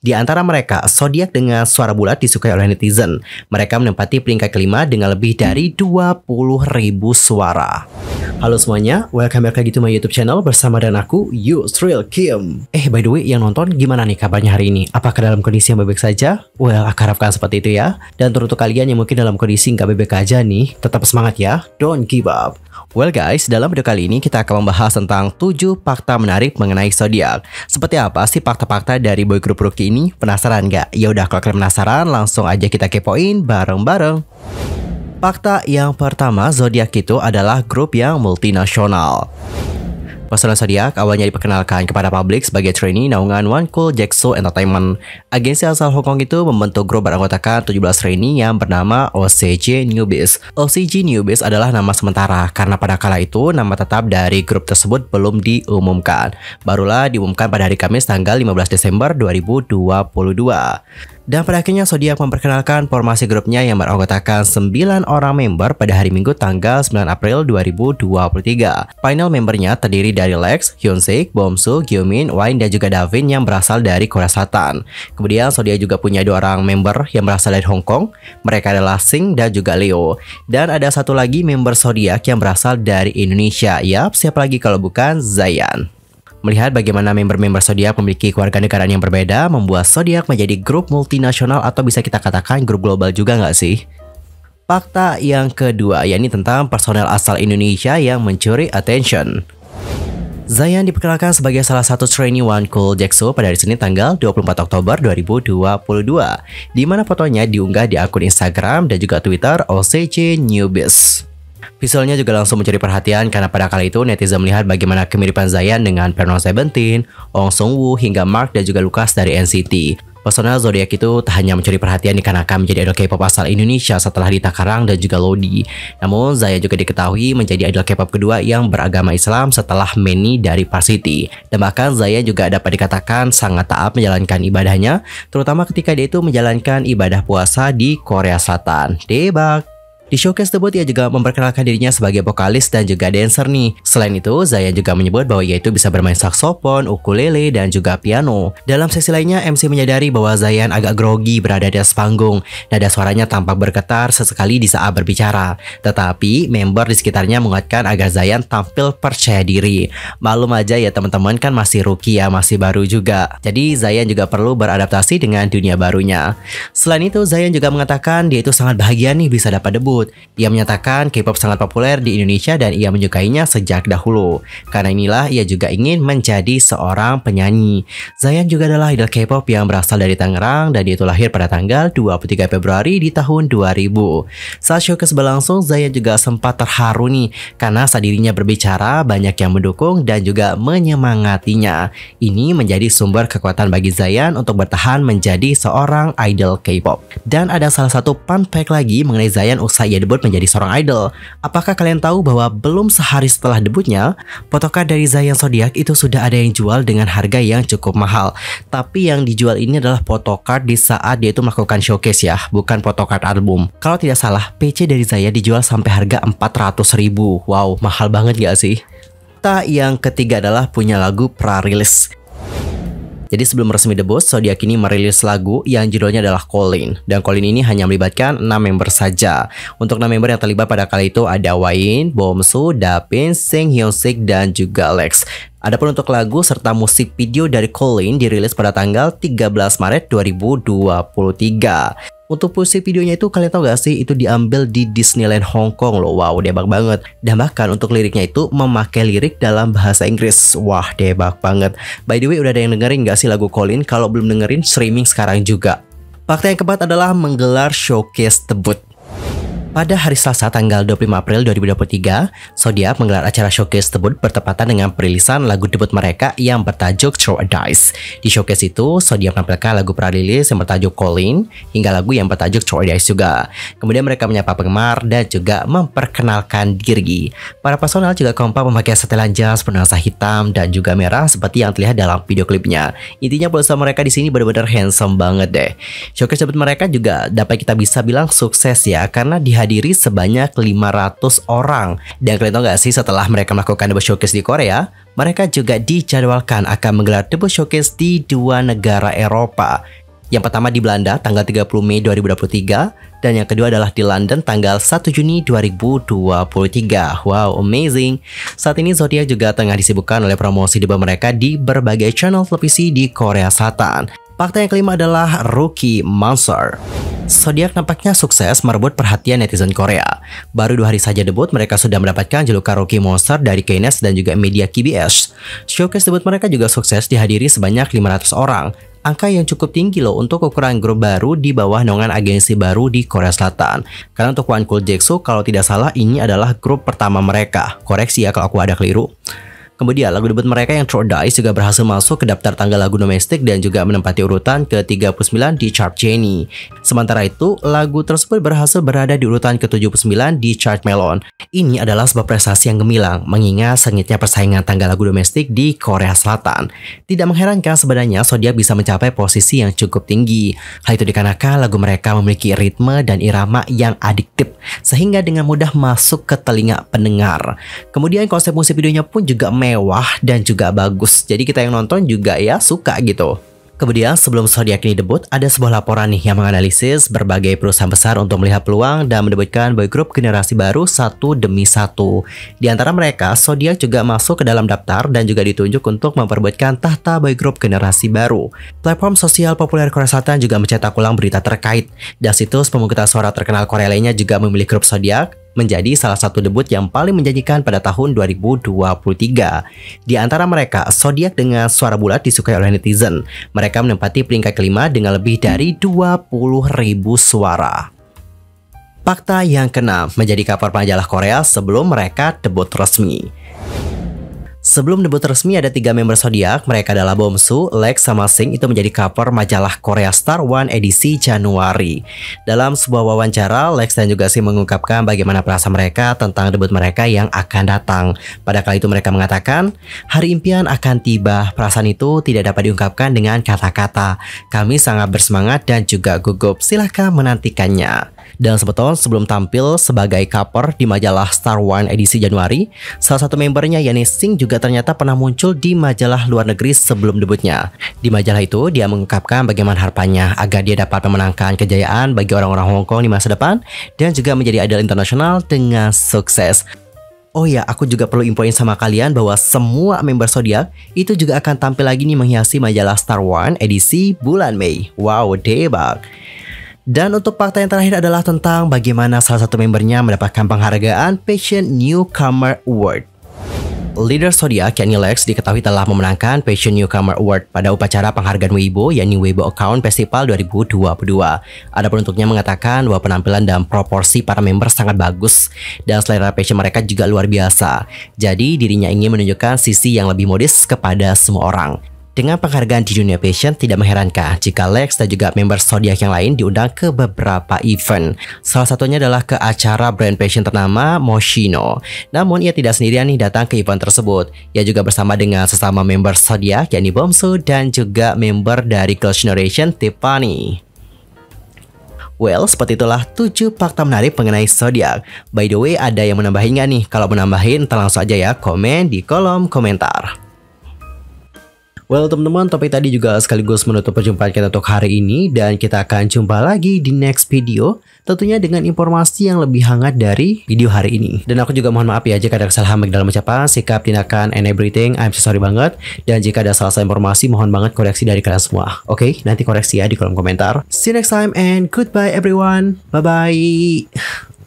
Di antara mereka, Zodiac dengan suara bulat disukai oleh netizen. Mereka menempati peringkat kelima dengan lebih dari ribu suara. Halo semuanya, welcome back lagi to my YouTube channel bersama dan aku You Thrill Kim. Eh by the way, yang nonton gimana nih kabarnya hari ini? Apakah dalam kondisi yang baik-baik saja? Well, aku harapkan seperti itu ya. Dan untuk kalian yang mungkin dalam kondisi nggak baik-baik aja nih, tetap semangat ya. Don't give up. Well guys, dalam video kali ini kita akan membahas tentang 7 fakta menarik mengenai zodiak. Seperti apa sih fakta-fakta dari boy group rookie ini? Penasaran nggak? Ya udah kalau kalian penasaran, langsung aja kita kepoin bareng-bareng. Fakta yang pertama, zodiak itu adalah grup yang multinasional. Pasangan zodiak awalnya diperkenalkan kepada publik sebagai trainee naungan One Cool Jackso Entertainment. Agensi asal Hong Kong itu membentuk grup beranggotakan 17 trainee yang bernama OCJ Newbies. OCJ Newbies adalah nama sementara karena pada kala itu nama tetap dari grup tersebut belum diumumkan. Barulah diumumkan pada hari Kamis tanggal 15 Desember 2022. Dan pada akhirnya Zodiac memperkenalkan formasi grupnya yang beranggotakan 9 orang member pada hari Minggu tanggal 9 April 2023. Final membernya terdiri dari Lex, Hyunsik, Bomsu, Gyumin, Wine, dan juga Davin yang berasal dari Korea Selatan. Kemudian Zodiac juga punya dua orang member yang berasal dari Hong Kong. Mereka adalah Sing dan juga Leo. Dan ada satu lagi member Zodiac yang berasal dari Indonesia. Yap, siapa lagi kalau bukan Zayan. Melihat bagaimana member-member Zodiac memiliki keluarga negaraan yang berbeda, membuat Zodiac menjadi grup multinasional atau bisa kita katakan grup global juga nggak sih? Fakta yang kedua, yakni tentang personel asal Indonesia yang mencuri attention. Zayan diperkenalkan sebagai salah satu trainee One Cool Jackso pada hari Senin tanggal 24 Oktober 2022, di mana fotonya diunggah di akun Instagram dan juga Twitter OCC Newbies. Visualnya juga langsung mencuri perhatian karena pada kali itu netizen melihat bagaimana kemiripan Zayan dengan Perno Seventeen, Ong Sung Woo, hingga Mark dan juga Lucas dari NCT. Personal zodiak itu tak hanya mencuri perhatian dikarenakan menjadi idol K-pop asal Indonesia setelah Dita Karang dan juga Lodi. Namun, Zaya juga diketahui menjadi idol K-pop kedua yang beragama Islam setelah Manny dari Varsity. Dan bahkan Zaya juga dapat dikatakan sangat taat menjalankan ibadahnya, terutama ketika dia itu menjalankan ibadah puasa di Korea Selatan. Debak! Di showcase debut ia juga memperkenalkan dirinya sebagai vokalis dan juga dancer nih. Selain itu, Zayan juga menyebut bahwa ia itu bisa bermain saksofon, ukulele, dan juga piano. Dalam sesi lainnya, MC menyadari bahwa Zayan agak grogi berada di atas panggung. Nada suaranya tampak bergetar sesekali di saat berbicara. Tetapi, member di sekitarnya menguatkan agar Zayan tampil percaya diri. Malum aja ya teman-teman kan masih rookie ya, masih baru juga. Jadi, Zayan juga perlu beradaptasi dengan dunia barunya. Selain itu, Zayan juga mengatakan dia itu sangat bahagia nih bisa dapat debut tersebut. Ia menyatakan K-pop sangat populer di Indonesia dan ia menyukainya sejak dahulu. Karena inilah ia juga ingin menjadi seorang penyanyi. Zayan juga adalah idol K-pop yang berasal dari Tangerang dan itu lahir pada tanggal 23 Februari di tahun 2000. Saat showcase berlangsung, Zayan juga sempat terharu nih karena saat dirinya berbicara banyak yang mendukung dan juga menyemangatinya. Ini menjadi sumber kekuatan bagi Zayan untuk bertahan menjadi seorang idol K-pop. Dan ada salah satu fun fact lagi mengenai Zayan usai ia debut menjadi seorang idol. Apakah kalian tahu bahwa belum sehari setelah debutnya, fotokart dari Zayan Zodiac itu sudah ada yang jual dengan harga yang cukup mahal. Tapi yang dijual ini adalah fotokart di saat dia itu melakukan showcase ya, bukan fotokart album. Kalau tidak salah, PC dari Zaya dijual sampai harga 400 ribu. Wow, mahal banget gak sih? Kita yang ketiga adalah punya lagu pra release jadi sebelum resmi debut, Zodiac ini merilis lagu yang judulnya adalah Colin. Dan Colin ini hanya melibatkan 6 member saja. Untuk 6 member yang terlibat pada kali itu ada Wayne, Bomsu, Dapin, Sing Hyun Sik, dan juga Lex. Adapun untuk lagu serta musik video dari Colin dirilis pada tanggal 13 Maret 2023. Untuk musik videonya itu kalian tau gak sih itu diambil di Disneyland Hong Kong loh. Wow, debak banget. Dan bahkan untuk liriknya itu memakai lirik dalam bahasa Inggris. Wah, debak banget. By the way, udah ada yang dengerin gak sih lagu Colin? Kalau belum dengerin, streaming sekarang juga. Fakta yang keempat adalah menggelar showcase debut. Pada hari Selasa tanggal 25 April 2023, Sodia menggelar acara showcase tersebut bertepatan dengan perilisan lagu debut mereka yang bertajuk Throw a Dice. Di showcase itu, Sodia menampilkan lagu prarilis yang bertajuk Colin hingga lagu yang bertajuk Throw a Dice juga. Kemudian mereka menyapa penggemar dan juga memperkenalkan diri. Para personal juga kompak memakai setelan jas bernuansa hitam dan juga merah seperti yang terlihat dalam video klipnya. Intinya pulsa mereka di sini benar-benar handsome banget deh. Showcase debut mereka juga dapat kita bisa bilang sukses ya karena di dihadiri sebanyak 500 orang. Dan kalian tau gak sih setelah mereka melakukan debut showcase di Korea, mereka juga dijadwalkan akan menggelar debut showcase di dua negara Eropa. Yang pertama di Belanda tanggal 30 Mei 2023 dan yang kedua adalah di London tanggal 1 Juni 2023. Wow, amazing. Saat ini Zodiac juga tengah disibukkan oleh promosi debut mereka di berbagai channel televisi di Korea Selatan. Fakta yang kelima adalah Rookie Monster. Zodiac nampaknya sukses merebut perhatian netizen Korea. Baru dua hari saja debut, mereka sudah mendapatkan julukan Rookie Monster dari Kines dan juga media KBS. Showcase debut mereka juga sukses dihadiri sebanyak 500 orang, angka yang cukup tinggi loh untuk ukuran grup baru di bawah nongan agensi baru di Korea Selatan. Karena untuk One Cool kalau tidak salah ini adalah grup pertama mereka. Koreksi ya kalau aku ada keliru. Kemudian lagu debut mereka yang Throw Dice juga berhasil masuk ke daftar tangga lagu domestik dan juga menempati urutan ke-39 di chart Jenny. Sementara itu, lagu tersebut berhasil berada di urutan ke-79 di chart Melon. Ini adalah sebuah prestasi yang gemilang mengingat sengitnya persaingan tangga lagu domestik di Korea Selatan. Tidak mengherankan sebenarnya Sodia bisa mencapai posisi yang cukup tinggi. Hal itu dikarenakan lagu mereka memiliki ritme dan irama yang adiktif sehingga dengan mudah masuk ke telinga pendengar. Kemudian konsep musik videonya pun juga mewah dan juga bagus. Jadi kita yang nonton juga ya suka gitu. Kemudian sebelum Zodiac ini debut, ada sebuah laporan nih yang menganalisis berbagai perusahaan besar untuk melihat peluang dan mendebutkan boy group generasi baru satu demi satu. Di antara mereka, Zodiac juga masuk ke dalam daftar dan juga ditunjuk untuk memperbuatkan tahta boy group generasi baru. Platform sosial populer Korea Selatan juga mencetak ulang berita terkait. Dan situs pemungkutan suara terkenal Korea lainnya juga memilih grup Zodiac menjadi salah satu debut yang paling menjanjikan pada tahun 2023. Di antara mereka, Zodiac dengan suara bulat disukai oleh netizen. Mereka menempati peringkat kelima dengan lebih dari 20.000 suara. Fakta yang keenam menjadi cover majalah Korea sebelum mereka debut resmi. Sebelum debut resmi ada tiga member zodiak, mereka adalah Bomsu, Lex, sama Sing itu menjadi cover majalah Korea Star One edisi Januari. Dalam sebuah wawancara, Lex dan juga Sing mengungkapkan bagaimana perasaan mereka tentang debut mereka yang akan datang. Pada kali itu mereka mengatakan, hari impian akan tiba. Perasaan itu tidak dapat diungkapkan dengan kata-kata. Kami sangat bersemangat dan juga gugup. Silahkan menantikannya. Dan sebetulnya sebelum tampil sebagai cover di majalah Star One edisi Januari, salah satu membernya Yani Singh juga ternyata pernah muncul di majalah luar negeri sebelum debutnya. Di majalah itu, dia mengungkapkan bagaimana harapannya agar dia dapat memenangkan kejayaan bagi orang-orang Hong Kong di masa depan dan juga menjadi idol internasional dengan sukses. Oh ya, aku juga perlu infoin sama kalian bahwa semua member Zodiac itu juga akan tampil lagi nih menghiasi majalah Star One edisi bulan Mei. Wow, debak. Dan untuk fakta yang terakhir adalah tentang bagaimana salah satu membernya mendapatkan penghargaan Passion Newcomer Award. Leader Sodia, Kenny Lex diketahui telah memenangkan Passion Newcomer Award pada upacara penghargaan Weibo yakni Weibo Account Festival 2022. Adapun untuknya mengatakan bahwa penampilan dan proporsi para member sangat bagus dan selera passion mereka juga luar biasa. Jadi dirinya ingin menunjukkan sisi yang lebih modis kepada semua orang. Dengan penghargaan di dunia fashion, tidak mengherankan jika Lex dan juga member Zodiac yang lain diundang ke beberapa event. Salah satunya adalah ke acara brand fashion ternama Moschino. Namun ia tidak sendirian nih datang ke event tersebut. Ia juga bersama dengan sesama member Zodiac yakni Bomsu dan juga member dari Girls Generation Tiffany. Well, seperti itulah 7 fakta menarik mengenai Zodiac. By the way, ada yang menambahin nggak nih? Kalau menambahin, langsung aja ya komen di kolom komentar. Well teman-teman topik tadi juga sekaligus menutup perjumpaan kita untuk hari ini dan kita akan jumpa lagi di next video tentunya dengan informasi yang lebih hangat dari video hari ini. Dan aku juga mohon maaf ya jika ada kesalahan baik dalam ucapan, sikap, tindakan, and everything. I'm so sorry banget. Dan jika ada salah-salah informasi mohon banget koreksi dari kalian semua. Oke okay? nanti koreksi ya di kolom komentar. See you next time and goodbye everyone. Bye-bye.